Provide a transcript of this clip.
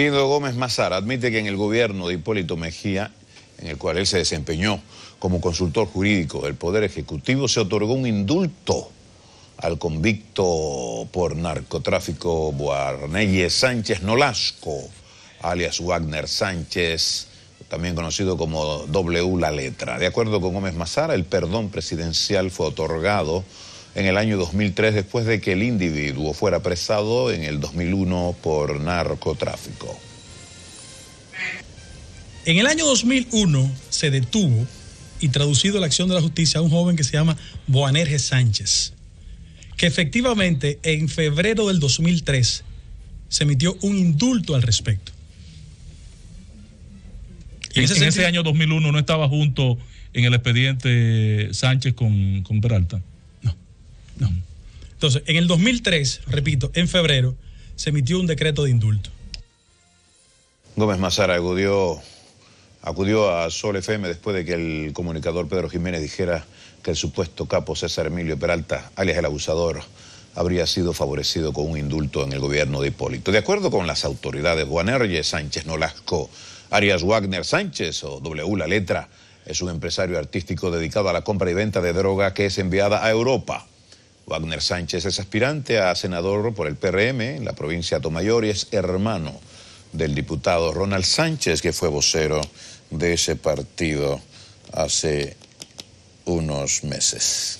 Guido Gómez Mazar admite que en el gobierno de Hipólito Mejía, en el cual él se desempeñó como consultor jurídico del Poder Ejecutivo, se otorgó un indulto al convicto por narcotráfico Boarnelles Sánchez Nolasco, alias Wagner Sánchez, también conocido como W la letra. De acuerdo con Gómez Mazara, el perdón presidencial fue otorgado en el año 2003 después de que el individuo fuera apresado en el 2001 por narcotráfico. En el año 2001 se detuvo y traducido la acción de la justicia a un joven que se llama Boanerges Sánchez, que efectivamente en febrero del 2003 se emitió un indulto al respecto. Y en, ese, año 2001 no estaba junto en el expediente Sánchez con, con Peralta. No. Entonces, en el 2003, repito, en febrero, se emitió un decreto de indulto. Gómez Mazara acudió, acudió a Sol FM después de que el comunicador Pedro Jiménez dijera que el supuesto capo César Emilio Peralta, alias el abusador, habría sido favorecido con un indulto en el gobierno de Hipólito. De acuerdo con las autoridades, Juan Erge Sánchez Nolasco, Arias Wagner Sánchez, o W la letra, es un empresario artístico dedicado a la compra y venta de droga que es enviada a Europa. Wagner Sánchez es aspirante a senador por el PRM en la provincia de Tomayor y es hermano del diputado Ronald Sánchez, que fue vocero de ese partido hace unos meses.